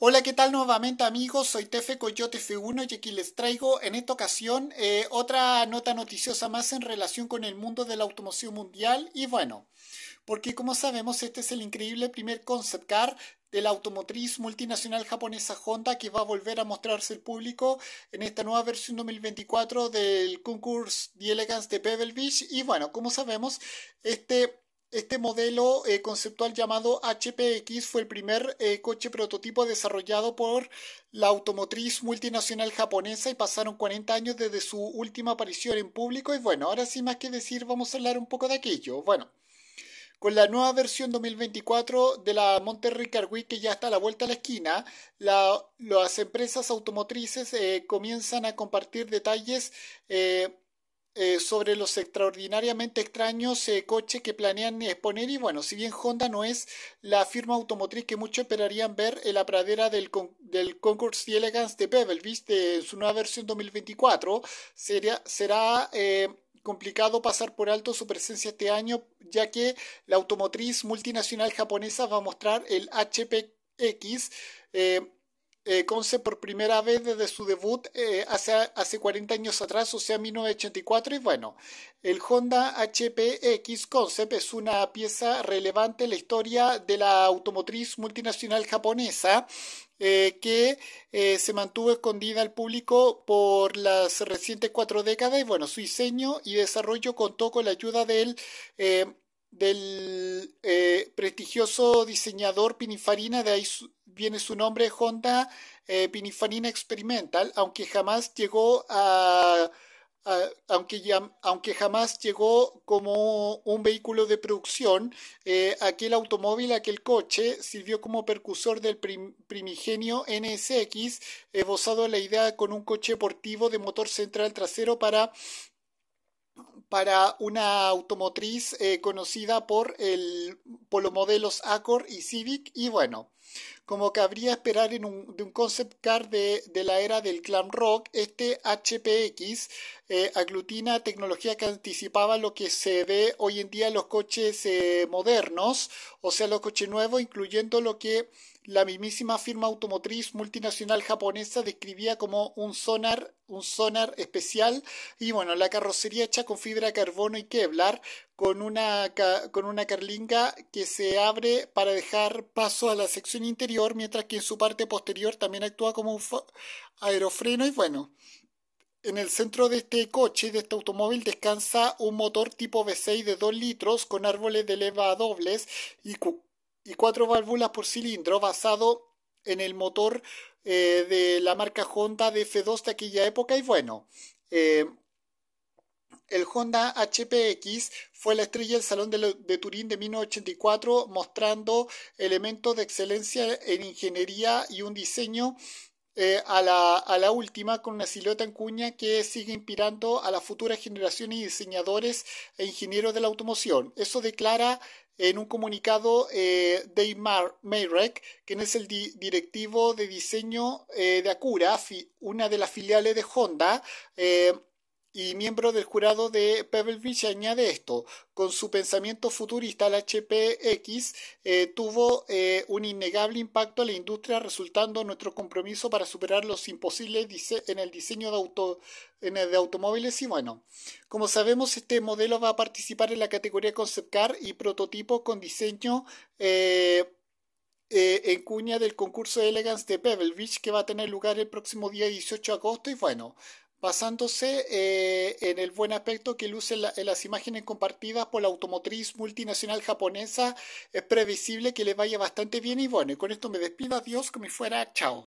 Hola, ¿qué tal nuevamente amigos? Soy Tefe Coyote F1 y aquí les traigo en esta ocasión eh, otra nota noticiosa más en relación con el mundo de la automoción mundial y bueno, porque como sabemos este es el increíble primer concept car de la automotriz multinacional japonesa Honda que va a volver a mostrarse al público en esta nueva versión 2024 del concurso The Elegance de Pebble Beach y bueno, como sabemos este este modelo eh, conceptual llamado HPX fue el primer eh, coche prototipo desarrollado por la automotriz multinacional japonesa y pasaron 40 años desde su última aparición en público y bueno, ahora sin más que decir vamos a hablar un poco de aquello. Bueno, con la nueva versión 2024 de la Monterrey Car que ya está a la vuelta a la esquina, las empresas automotrices eh, comienzan a compartir detalles. Eh, sobre los extraordinariamente extraños eh, coches que planean exponer y bueno, si bien Honda no es la firma automotriz que muchos esperarían ver en eh, la pradera del, del Concourse de Pebble Beach de su nueva versión 2024, sería, será... complicado pasar por alto su presencia este año, ya que la automotriz multinacional japonesa va a mostrar el HPX, eh, Concept por primera vez desde su debut eh, hace, hace 40 años atrás, o sea, 1984. Y bueno, el Honda HPX Concept es una pieza relevante en la historia de la automotriz multinacional japonesa. Eh, que se mantuvo escondida al público por las recientes cuatro décadas y bueno, su diseño y desarrollo contó con la ayuda del, del prestigioso diseñador Pininfarina de, viene su nombre Honda eh, ...Pinifanina Experimental, aunque jamás llegó a, aunque, aunque jamás llegó como un vehículo de producción, eh, aquel automóvil, aquel coche, sirvió como precursor del primigenio NSX, esbozado eh, la idea con un coche deportivo de motor central trasero para para una automotriz conocida por, el, por los modelos Accord y Civic y bueno, como cabría esperar en un, de un concept car de, la era del glam rock, este HPX eh, aglutina tecnología que anticipaba lo que se ve hoy en día en los coches eh, modernos, o sea, los coches nuevos, incluyendo lo que la mismísima firma automotriz multinacional japonesa describía como un sonar, un sonar especial y bueno, la carrocería hecha con fibra de carbono y Kevlar con una, con una carlinga que se abre para dejar paso a la sección interior mientras que en su parte posterior también actúa como un aerofreno y bueno. En el centro de este coche, de este automóvil, descansa un motor tipo V6 de 2 litros con árboles de leva dobles y, cu y cuatro válvulas por cilindro basado en el motor eh, de la marca Honda f 2 de aquella época y bueno, eh, el Honda HPX fue la estrella del Salón de, Turín de 1984, mostrando elementos de excelencia en ingeniería y un diseño eh, a, la, última con una silueta en cuña que sigue inspirando a las futuras generaciones de diseñadores e ingenieros de la automoción. Eso declara en un comunicado eh, Dave Mayrek, quien es el directivo de diseño eh, de Acura, una de las filiales de Honda. Eh, y miembro del jurado de Pebble Beach añade esto, con su pensamiento futurista, el HPX eh, tuvo eh, un innegable impacto en la industria, resultando nuestro compromiso para superar los imposibles en el diseño de, automóviles. Y bueno, como sabemos, este modelo va a participar en la categoría concept car y prototipo con diseño. Eh, en cuña del concurso de Elegance de Pebble Beach que va a tener lugar el próximo día 18 de agosto. Y bueno, basándose eh, en el buen aspecto que lucen las imágenes compartidas por la automotriz multinacional japonesa. Es previsible que le vaya bastante bien y bueno, y con esto me despido, adiós, me fuera, chao.